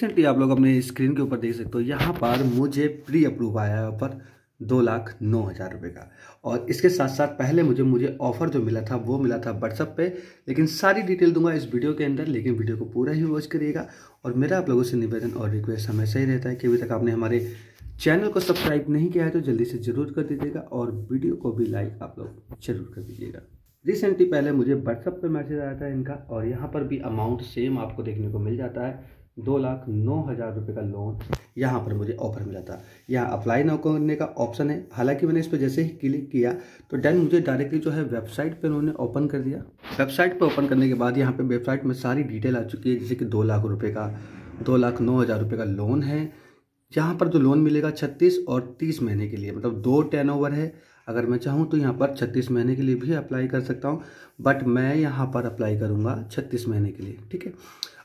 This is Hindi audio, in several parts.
रिसेंटली आप लोग अपने स्क्रीन के ऊपर देख सकते हो यहाँ पर मुझे प्री अप्रूव आया है पर दो लाख नौ हज़ार रुपये का और इसके साथ साथ पहले मुझे मुझे ऑफर जो मिला था वो मिला था व्हाट्सअप पे लेकिन सारी डिटेल दूंगा इस वीडियो के अंदर लेकिन वीडियो को पूरा ही वॉच करिएगा और मेरा आप लोगों से निवेदन और रिक्वेस्ट हमेशा ही रहता है कि अभी तक आपने हमारे चैनल को सब्सक्राइब नहीं किया है तो जल्दी से ज़रूर कर दीजिएगा और वीडियो को भी लाइक आप लोग जरूर कर दीजिएगा रिसेंटली पहले मुझे व्हाट्सअप पे मैसेज आया था इनका और यहाँ पर भी अमाउंट सेम आपको देखने को मिल जाता है दो लाख नौ हज़ार रुपये का लोन यहाँ पर मुझे ऑफर मिला था यहाँ अप्लाई ना करने का ऑप्शन है हालांकि मैंने इस पर जैसे ही क्लिक किया तो डैन मुझे डायरेक्टली जो है वेबसाइट पर उन्होंने ओपन कर दिया वेबसाइट पर ओपन करने के बाद यहाँ पर वेबसाइट में सारी डिटेल आ चुकी है जैसे कि दो लाख रुपये का दो लाख नौ हज़ार रुपये का लोन है यहाँ पर जो लोन मिलेगा छत्तीस और तीस महीने के लिए मतलब दो टर्न ओवर है अगर मैं चाहूँ तो यहाँ पर छत्तीस महीने के लिए भी अप्लाई कर सकता हूँ बट मैं यहाँ पर अप्लाई करूँगा छत्तीस महीने के लिए ठीक है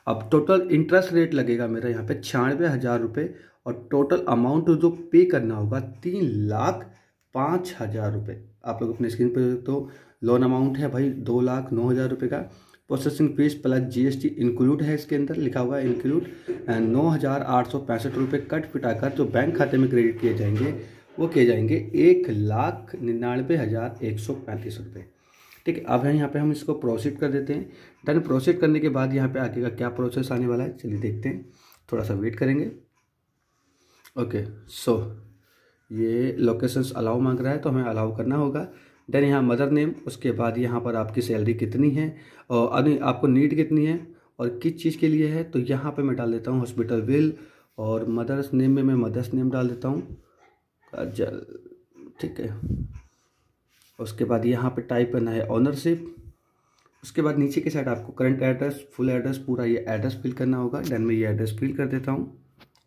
अब टोटल इंटरेस्ट रेट लगेगा मेरा यहाँ पे छियानवे हज़ार रुपये और टोटल अमाउंट जो पे करना होगा तीन लाख पाँच हज़ार रुपये आप लोग अपने स्क्रीन पर तो लोन अमाउंट है भाई दो लाख नौ हज़ार रुपये का processing fees plus GST include है इसके अंदर लिखा हुआ है इंक्लूड नौ हज़ार आठ सौ पैंसठ रुपये कट पिटाकर जो बैंक खाते में क्रेडिट किए जाएंगे वो किए जाएंगे एक लाख निन्यानवे हज़ार एक सौ पैंतीस रुपये ठीक है अब है यहाँ पे हम इसको प्रोसीड कर देते हैं डन प्रोसीड करने के बाद यहाँ पे आगे का क्या प्रोसेस आने वाला है चलिए देखते हैं थोड़ा सा वेट करेंगे ओके सो ये लोकेशंस अलाउ मांग रहा है तो हमें अलाउ करना होगा देन यहाँ मदर नेम उसके बाद यहाँ पर आपकी सैलरी कितनी है और आपको नीड कितनी है और किस चीज़ के लिए है तो यहाँ पर मैं डाल देता हूँ हॉस्पिटल बिल और मदर्स नेम में मैं मदर्स नेम डाल देता हूँ जल ठीक है उसके बाद यहाँ पे टाइप करना है ऑनरशिप उसके बाद नीचे के साइड आपको करंट एड्रेस फुल एड्रेस पूरा ये एड्रेस फिल करना होगा देन मैं ये एड्रेस फिल कर देता हूँ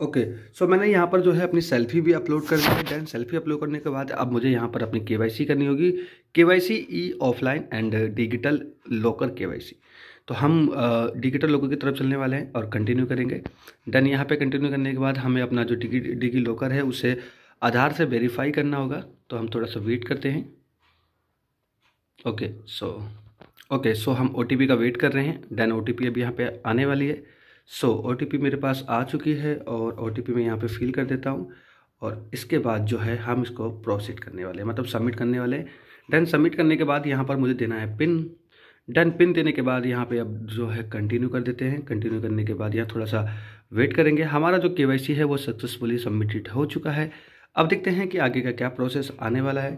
ओके okay, सो so मैंने यहाँ पर जो है अपनी सेल्फी भी अपलोड कर दी है देन सेल्फी अपलोड करने के बाद अब मुझे यहाँ पर अपनी के करनी होगी के ई ऑफलाइन एंड डिजिटल लॉकर के तो हम डिजिटल लॉकर की तरफ चलने वाले हैं और कंटिन्यू करेंगे देन यहाँ पे कंटिन्यू करने के बाद हमें अपना जो डिजी डिगी लॉकर है उसे आधार से वेरीफाई करना होगा तो हम थोड़ा सा वेट करते हैं ओके सो ओके सो हम ओ का वेट कर रहे हैं देन ओ अब यहाँ पे आने वाली है सो so, ओ मेरे पास आ चुकी है और ओ मैं यहाँ पे फिल कर देता हूँ और इसके बाद जो है हम इसको प्रोसीड करने वाले हैं मतलब सबमिट करने वाले डन सबमिट करने के बाद यहाँ पर मुझे देना है पिन डन पिन देने के बाद यहाँ पे अब जो है कंटिन्यू कर देते हैं कंटिन्यू करने के बाद यहाँ थोड़ा सा वेट करेंगे हमारा जो के है वो सक्सेसफुली सबमिटेड हो चुका है अब देखते हैं कि आगे का क्या प्रोसेस आने वाला है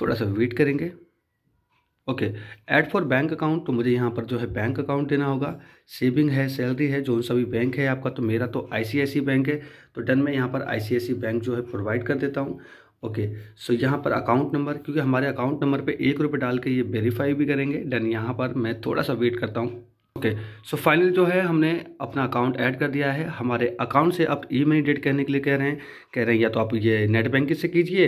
थोड़ा सा वेट करेंगे okay add for bank account तो मुझे यहाँ पर जो है बैंक अकाउंट देना होगा सेविंग है सैलरी है जो उन सभी बैंक है आपका तो मेरा तो आई बैंक है तो डन मैं यहाँ पर आई बैंक जो है प्रोवाइड कर देता हूँ ओके सो यहाँ पर अकाउंट नंबर क्योंकि हमारे अकाउंट नंबर पे एक रुपये डाल के ये वेरीफाई भी करेंगे डन यहाँ पर मैं थोड़ा सा वेट करता हूँ ओके सो फाइनल जो है हमने अपना अकाउंट ऐड कर दिया है हमारे अकाउंट से आप ई मनी डेट करने के लिए कह रहे हैं कह रहे हैं या तो आप ये नेट बैंकिंग से कीजिए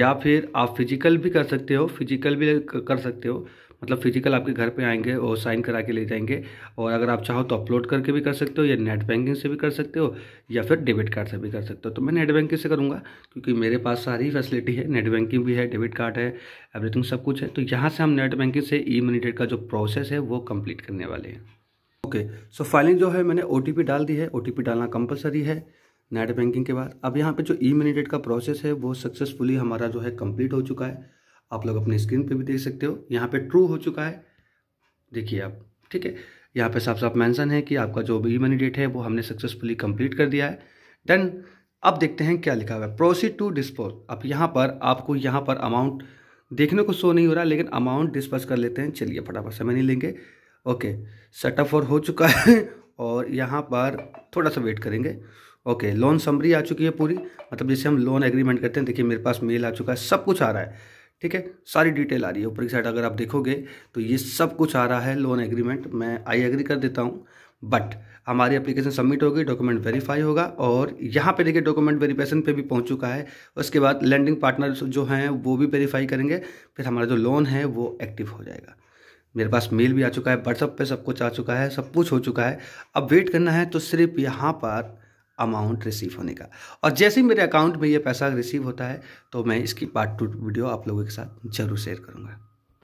या फिर आप फिजिकल भी कर सकते हो फिजिकल भी कर सकते हो मतलब फिजिकल आपके घर पे आएंगे और साइन करा के ले जाएंगे और अगर आप चाहो तो अपलोड करके भी कर सकते हो या नेट बैंकिंग से भी कर सकते हो या फिर डेबिट कार्ड से भी कर सकते हो तो मैं नेट बैंकिंग से करूँगा क्योंकि मेरे पास सारी फैसिलिटी है नेट बैंकिंग भी है डेबिट कार्ड है एवरीथिंग सब कुछ है तो यहाँ से हम नेट बैंकिंग से ई मनी का जो प्रोसेस है वो कम्प्लीट करने वाले हैं ओके सो फाइलिंग जो है मैंने ओ डाल दी है ओ डालना कंपलसरी है नेट बैंकिंग के बाद अब यहाँ पे जो ई मनी का प्रोसेस है वो सक्सेसफुली हमारा जो है कंप्लीट हो चुका है आप लोग अपने स्क्रीन पे भी देख सकते हो यहाँ पे ट्रू हो चुका है देखिए आप ठीक है यहाँ पे साफ साफ मेंशन है कि आपका जो ई मनी डेट है वो हमने सक्सेसफुली कंप्लीट कर दिया है देन अब देखते हैं क्या लिखा हुआ है प्रोसीड टू डिस्पोज अब यहाँ पर आपको यहाँ पर अमाउंट देखने को शो नहीं हो रहा लेकिन अमाउंट डिस्पर्स कर लेते हैं चलिए फटाफट समय नहीं लेंगे ओके सेटअप और हो चुका है और यहाँ पर थोड़ा सा वेट करेंगे ओके लोन समरी आ चुकी है पूरी मतलब जैसे हम लोन एग्रीमेंट करते हैं देखिए मेरे पास मेल आ चुका है सब कुछ आ रहा है ठीक है सारी डिटेल आ रही है ऊपर की साइड अगर आप देखोगे तो ये सब कुछ आ रहा है लोन एग्रीमेंट मैं आई एग्री कर देता हूँ बट हमारी एप्लीकेशन सबमिट होगी डॉक्यूमेंट वेरीफाई होगा और यहाँ पे देखिए डॉक्यूमेंट वेरीफिकेशन पे भी पहुँच चुका है उसके बाद लैंडिंग पार्टनर जो हैं वो भी वेरीफाई करेंगे फिर हमारा जो लोन है वो एक्टिव हो जाएगा मेरे पास मेल भी आ चुका है व्हाट्सअप पे सब कुछ आ चुका है सब कुछ हो चुका है अब वेट करना है तो सिर्फ यहाँ पर अमाउंट रिसीव होने का और जैसे ही मेरे अकाउंट में ये पैसा रिसीव होता है तो मैं इसकी पार्ट टू वीडियो आप लोगों के साथ जरूर शेयर करूँगा